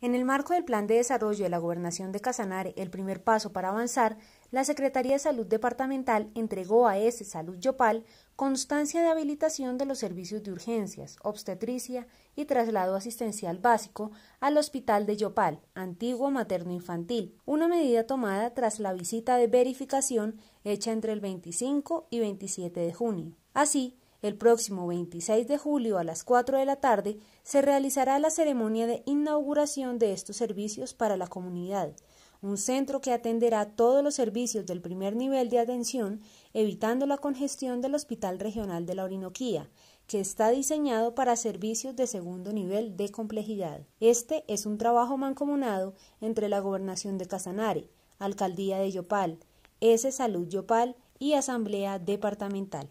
En el marco del Plan de Desarrollo de la Gobernación de Casanare, el primer paso para avanzar, la Secretaría de Salud Departamental entregó a ese Salud Yopal constancia de habilitación de los servicios de urgencias, obstetricia y traslado asistencial básico al Hospital de Yopal, antiguo materno infantil, una medida tomada tras la visita de verificación hecha entre el 25 y 27 de junio. Así, el próximo 26 de julio a las 4 de la tarde se realizará la ceremonia de inauguración de estos servicios para la comunidad, un centro que atenderá todos los servicios del primer nivel de atención, evitando la congestión del Hospital Regional de la Orinoquía, que está diseñado para servicios de segundo nivel de complejidad. Este es un trabajo mancomunado entre la Gobernación de Casanare, Alcaldía de Yopal, S Salud Yopal y Asamblea Departamental.